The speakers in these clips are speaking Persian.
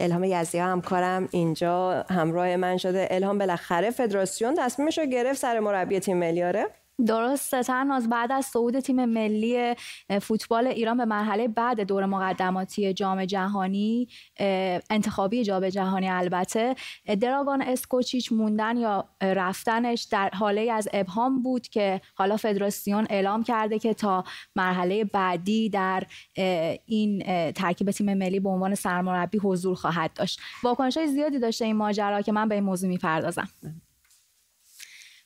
الهام یزدی همکارم اینجا همراه من شده الهام بالاخره فدراسیون تصمیمش رو گرفت سر مربی تیم ملیاره درسته از بعد از صعود تیم ملی فوتبال ایران به مرحله بعد دور مقدماتی جام جهانی انتخابی جام جهانی البته دراگان اسکوچیچ موندن یا رفتنش در حاله از ابهام بود که حالا فدراسیون اعلام کرده که تا مرحله بعدی در این ترکیب تیم ملی به عنوان سرمربی حضور خواهد داشت واکنش های زیادی داشته این ماجرا که من به این موضوع میپردازم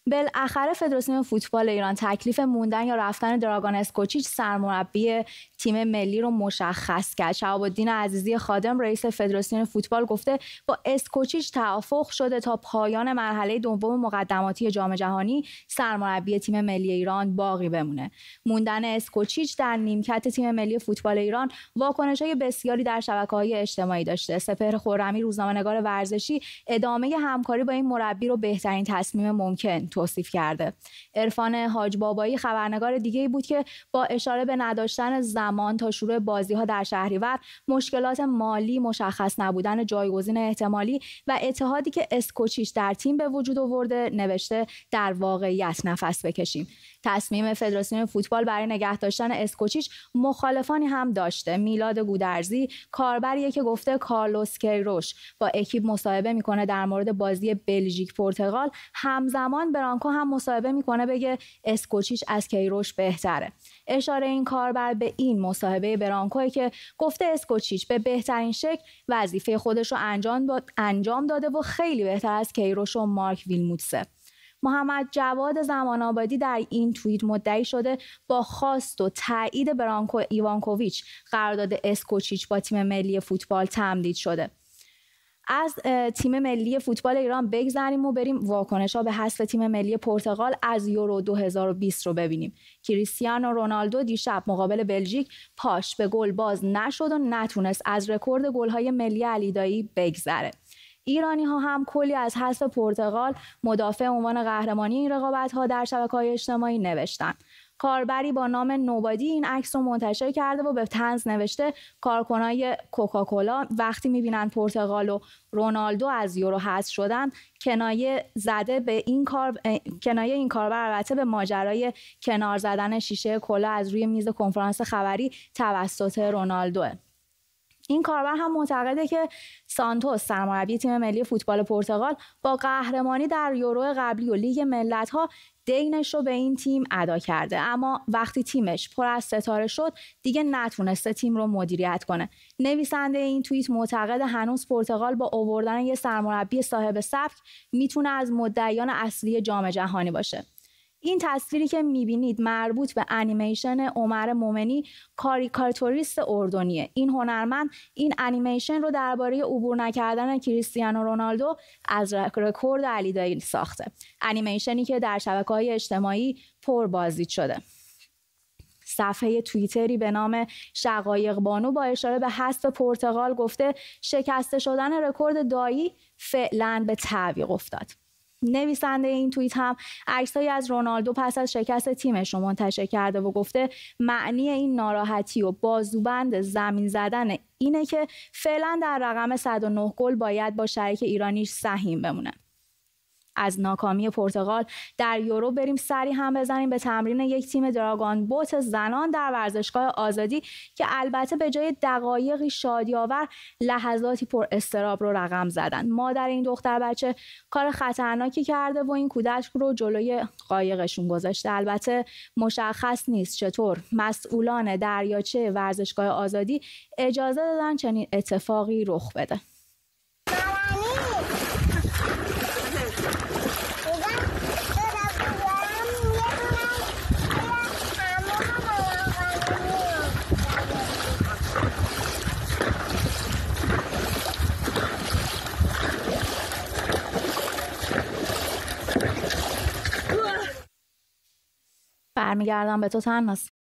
بالاخره فدراسیون فوتبال ایران تکلیف موندن یا رفتن دراگان اسکوچیچ سرمربی تیم ملی رو مشخص کرد شهاب الدین عزیزی خادم رئیس فدراسیون فوتبال گفته با اسکوچیچ توافق شده تا پایان مرحله دوم مقدماتی جام جهانی سرمربی تیم ملی ایران باقی بمونه موندن اسکوچیچ در نیمکت تیم ملی فوتبال ایران واکنش های بسیاری در شبکه های اجتماعی داشته سپهر خورمی روزنامه‌نگار ورزشی ادامه همکاری با این مربی رو بهترین تصمیم ممکن توصیف کرده عرفان حاج بابایی خبرنگار دیگه بود که با اشاره به نداشتن زمان زمان تا شروع بازی ها در شهریور مشکلات مالی مشخص نبودن جایگزین احتمالی و اتحادی که اسکوچیش در تیم به وجود آورده نوشته در واقعیت نفس بکشیم تصمیم فدراسیون فوتبال برای نگه داشتن اسکوچیش مخالفانی هم داشته میلاد گودرزی کاربریه که گفته کارلوس کیروش با اکیب مصاحبه میکنه در مورد بازی بلژیک پرتغال همزمان برانکو هم مصاحبه میکنه بگه اسکوچیش از کیروش بهتره اشاره این کاربر به این مصاحبه برانکوی که گفته اسکوچیچ به بهترین شکل وظیفه خودش رو انجام, انجام داده و خیلی بهتر از کیروش و مارک ویلموتسه محمد جواد زمان آبادی در این توییت مدعی شده با خواست و تایید برانکو ایوانکوویچ قرارداد اسکوچیچ با تیم ملی فوتبال تمدید شده از تیم ملی فوتبال ایران بگذریم و بریم واکنش ها به حذف تیم ملی پرتغال از یورو 2020 رو ببینیم کریستیانو رونالدو دیشب مقابل بلژیک پاش به گل باز نشد و نتونست از رکورد گل‌های ملی علیدایی بگذره ایرانی ها هم کلی از حذف پرتغال مدافع عنوان قهرمانی این رقابت ها در شبکه های اجتماعی نوشتند کاربری با نام نوبادی این عکس رو منتشر کرده و به تنز نوشته کارکنای کوکاکولا وقتی میبینن پرتغال و رونالدو از یورو حذف شدن کنایه زده به این کار کنایه این کاربر البته به ماجرای کنار زدن شیشه کلا از روی میز کنفرانس خبری توسط رونالدوه این کاربر هم معتقده که سانتوس سرمربی تیم ملی فوتبال پرتغال با قهرمانی در یورو قبلی و لیگ ملت ها دینش رو به این تیم ادا کرده اما وقتی تیمش پر از ستاره شد دیگه نتونسته تیم رو مدیریت کنه نویسنده این توییت معتقد هنوز پرتغال با اووردن یه سرمربی صاحب سبک میتونه از مدعیان اصلی جام جهانی باشه این تصویری که میبینید مربوط به انیمیشن عمر مومنی کاریکاتوریست اردنیه این هنرمند این انیمیشن رو درباره عبور نکردن کریستیانو رونالدو از رکورد علی ساخته انیمیشنی که در شبکه های اجتماعی پر بازدید شده صفحه توییتری به نام شقایق بانو با اشاره به حذف پرتغال گفته شکسته شدن رکورد دایی فعلا به تعویق افتاد نویسنده این توییت هم عکسهایی از رونالدو پس از شکست تیمش رو منتشر کرده و گفته معنی این ناراحتی و بازوبند زمین زدن اینه که فعلا در رقم 109 گل باید با شریک ایرانیش سهیم بمونه از ناکامی پرتغال در یورو بریم سری هم بزنیم به تمرین یک تیم دراگان بوت زنان در ورزشگاه آزادی که البته به جای دقایقی شادیاور لحظاتی پر استراب رو رقم زدن مادر این دختر بچه کار خطرناکی کرده و این کودک رو جلوی قایقشون گذاشته البته مشخص نیست چطور مسئولان دریاچه ورزشگاه آزادی اجازه دادن چنین اتفاقی رخ بده برمیگردم به تو تنهاست